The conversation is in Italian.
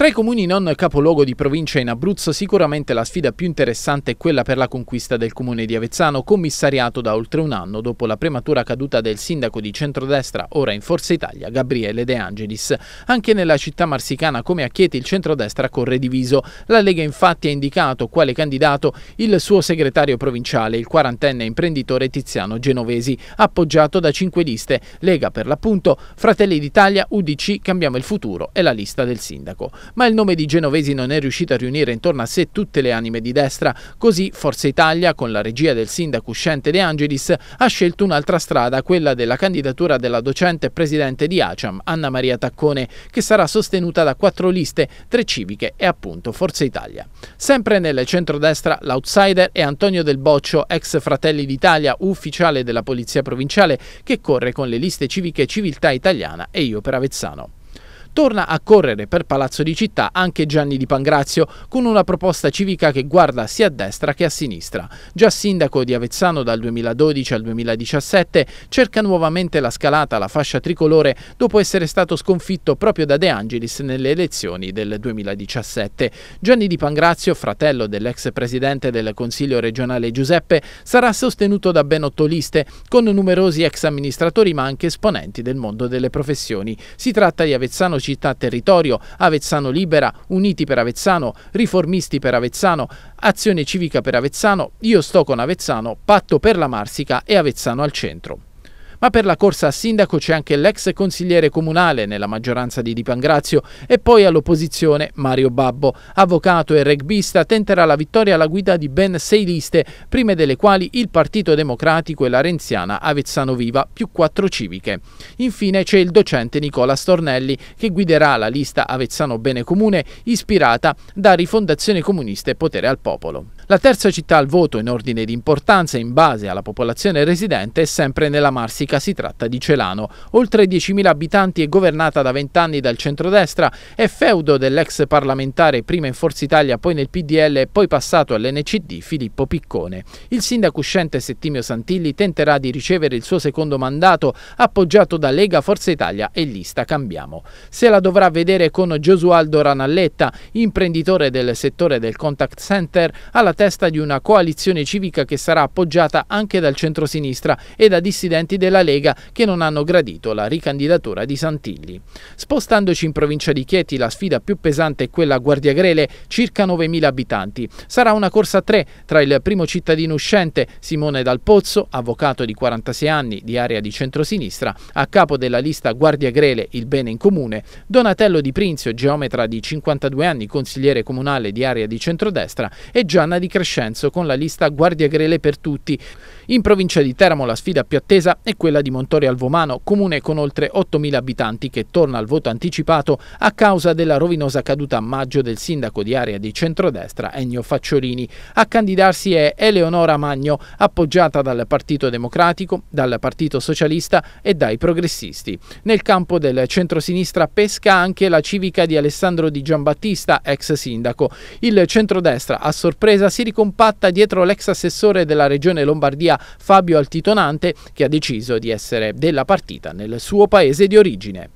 Tra i comuni non capoluogo di provincia in Abruzzo sicuramente la sfida più interessante è quella per la conquista del comune di Avezzano, commissariato da oltre un anno dopo la prematura caduta del sindaco di centrodestra, ora in Forza Italia, Gabriele De Angelis. Anche nella città marsicana come a Chieti il centrodestra corre diviso. La Lega infatti ha indicato quale candidato il suo segretario provinciale, il quarantenne imprenditore Tiziano Genovesi, appoggiato da cinque liste, Lega per l'appunto, Fratelli d'Italia, UDC, Cambiamo il Futuro e la lista del sindaco ma il nome di Genovesi non è riuscito a riunire intorno a sé tutte le anime di destra, così Forza Italia, con la regia del sindaco uscente De Angelis, ha scelto un'altra strada, quella della candidatura della docente e presidente di ACIAM, Anna Maria Taccone, che sarà sostenuta da quattro liste, tre civiche e appunto Forza Italia. Sempre nel centrodestra, l'outsider è Antonio Del Boccio, ex Fratelli d'Italia, ufficiale della Polizia Provinciale, che corre con le liste civiche Civiltà Italiana e Io per Avezzano. Torna a correre per Palazzo di Città anche Gianni Di Pangrazio con una proposta civica che guarda sia a destra che a sinistra. Già sindaco di Avezzano dal 2012 al 2017 cerca nuovamente la scalata alla fascia tricolore dopo essere stato sconfitto proprio da De Angelis nelle elezioni del 2017. Gianni Di Pangrazio, fratello dell'ex presidente del Consiglio regionale Giuseppe, sarà sostenuto da ben otto liste con numerosi ex amministratori ma anche esponenti del mondo delle professioni. Si tratta di Avezzano Città Territorio, Avezzano Libera, Uniti per Avezzano, Riformisti per Avezzano, Azione Civica per Avezzano, Io sto con Avezzano, Patto per la Marsica e Avezzano al centro. Ma per la corsa a sindaco c'è anche l'ex consigliere comunale nella maggioranza di Di Pangrazio e poi all'opposizione Mario Babbo. Avvocato e regbista tenterà la vittoria alla guida di ben sei liste, prime delle quali il Partito Democratico e la renziana Avezzano Viva più quattro civiche. Infine c'è il docente Nicola Stornelli che guiderà la lista Avezzano Bene Comune ispirata da Rifondazione Comunista e Potere al Popolo. La terza città al voto in ordine di importanza in base alla popolazione residente è sempre nella Marsica, si tratta di Celano. Oltre 10.000 abitanti e governata da 20 anni dal centrodestra, è feudo dell'ex parlamentare prima in Forza Italia, poi nel PDL e poi passato all'NCD Filippo Piccone. Il sindaco uscente Settimio Santilli tenterà di ricevere il suo secondo mandato appoggiato da Lega Forza Italia e Lista Cambiamo. Se la dovrà vedere con Giosualdo Ranalletta, imprenditore del settore del contact center, alla testa di una coalizione civica che sarà appoggiata anche dal centrosinistra e da dissidenti della Lega che non hanno gradito la ricandidatura di Santilli. Spostandoci in provincia di Chieti, la sfida più pesante è quella a Guardiagrele, circa 9.000 abitanti. Sarà una corsa a tre tra il primo cittadino uscente, Simone Dal Pozzo, avvocato di 46 anni di area di centrosinistra, a capo della lista Guardia Guardiagrele Il Bene in Comune, Donatello Di Prinzio, geometra di 52 anni, consigliere comunale di area di centrodestra, e Gianna Di Crescenzo con la lista Guardia Grele per tutti. In provincia di Teramo la sfida più attesa è quella di Montorio Alvomano, comune con oltre 8.000 abitanti che torna al voto anticipato a causa della rovinosa caduta a maggio del sindaco di area di centrodestra Ennio Facciolini. A candidarsi è Eleonora Magno, appoggiata dal Partito Democratico, dal Partito Socialista e dai progressisti. Nel campo del centrosinistra pesca anche la civica di Alessandro Di Giambattista, ex sindaco. Il centrodestra a sorpresa si ricompatta dietro l'ex assessore della regione Lombardia Fabio Altitonante che ha deciso di essere della partita nel suo paese di origine.